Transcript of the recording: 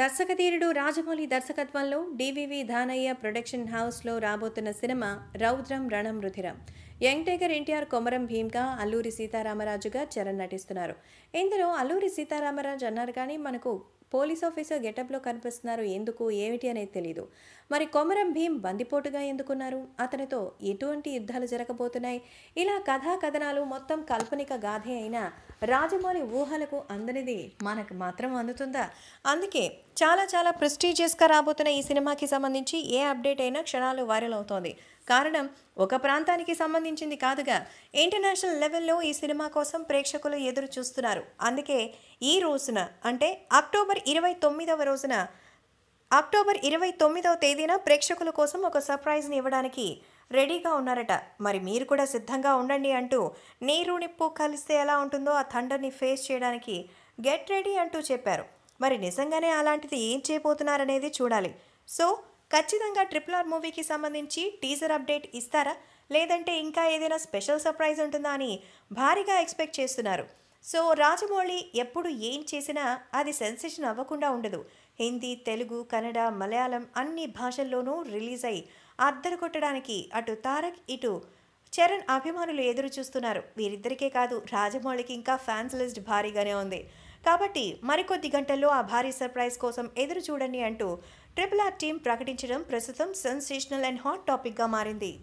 దర్శకధీరుడు రాజమౌళి దర్శకత్వంలో DVV ధానయ్య production హౌస్లో రాబోతున్న cinema Roudram Ranam Rudhiram young tiger NTR Komaram భీమ్గా అల్లూరి సీతారామరాజుగా చరణ్ నటిస్తున్నారు ఇందులో అల్లూరి సీతారామరాజు అన్నారు కానీ మనకు పోలీస్ ఆఫీసర్ గెటప్లో కనిపిస్తున్నారు ఎందుకు ఏమిటి అనేది తెలీదు మరి కొమరం భీం బందిపోటుగా ఎందుకున్నారు అతనితో ఎటువంటి యుద్ధాలు జరగబోతున్నాయి ఇలా కథా కథనాలు మొత్తం కాల్పనిక గాథే అయినా రాజమౌళి ఊహలకు అందనిది మనకు మాత్రం అందుతుందా అందుకే చాలా చాలా ప్రెస్టీజియస్గా రాబోతున్న ఈ సినిమాకి సంబంధించి ఏ అప్డేట్ అయినా క్షణాలు వైరల్ అవుతోంది కారణం ఒక ప్రాంతానికి సంబంధించింది కాదుగా ఇంటర్నేషనల్ లెవెల్లో ఈ సినిమా కోసం ప్రేక్షకులు ఎదురు చూస్తున్నారు అందుకే ఈ రోజున అంటే అక్టోబర్ అక్టోబర్ ఇరవై తొమ్మిదవ రోజున అక్టోబర్ ఇరవై తొమ్మిదవ తేదీన ప్రేక్షకుల కోసం ఒక సర్ప్రైజ్ని ఇవ్వడానికి రెడీగా ఉన్నారట మరి మీరు కూడా సిద్ధంగా ఉండండి అంటూ నీరు నిప్పు కలిస్తే ఎలా ఉంటుందో ఆ థండర్ని ఫేస్ చేయడానికి గెట్ రెడీ అంటూ చెప్పారు మరి నిజంగానే అలాంటిది ఏం చేయబోతున్నారనేది చూడాలి సో ఖచ్చితంగా ట్రిపుల్ ఆర్ మూవీకి సంబంధించి టీజర్ అప్డేట్ ఇస్తారా లేదంటే ఇంకా ఏదైనా స్పెషల్ సర్ప్రైజ్ ఉంటుందా అని భారీగా ఎక్స్పెక్ట్ చేస్తున్నారు సో రాజమౌళి ఎప్పుడు ఏం చేసినా అది సెన్సేషన్ అవ్వకుండా ఉండదు హిందీ తెలుగు కన్నడ మలయాళం అన్ని భాషల్లోనూ రిలీజ్ అయ్యి అద్దరు కొట్టడానికి అటు తారక్ ఇటు చరణ్ అభిమానులు ఎదురు చూస్తున్నారు వీరిద్దరికే కాదు రాజమౌళికి ఇంకా ఫ్యాన్స్ లిస్ట్ భారీగానే ఉంది కాబట్టి మరికొద్ది గంటల్లో ఆ భారీ సర్ప్రైజ్ కోసం ఎదురు చూడండి అంటూ ట్రిపుల్ ఆర్ టీం ప్రకటించడం ప్రస్తుతం సెన్సేషనల్ అండ్ హాట్ టాపిక్గా మారింది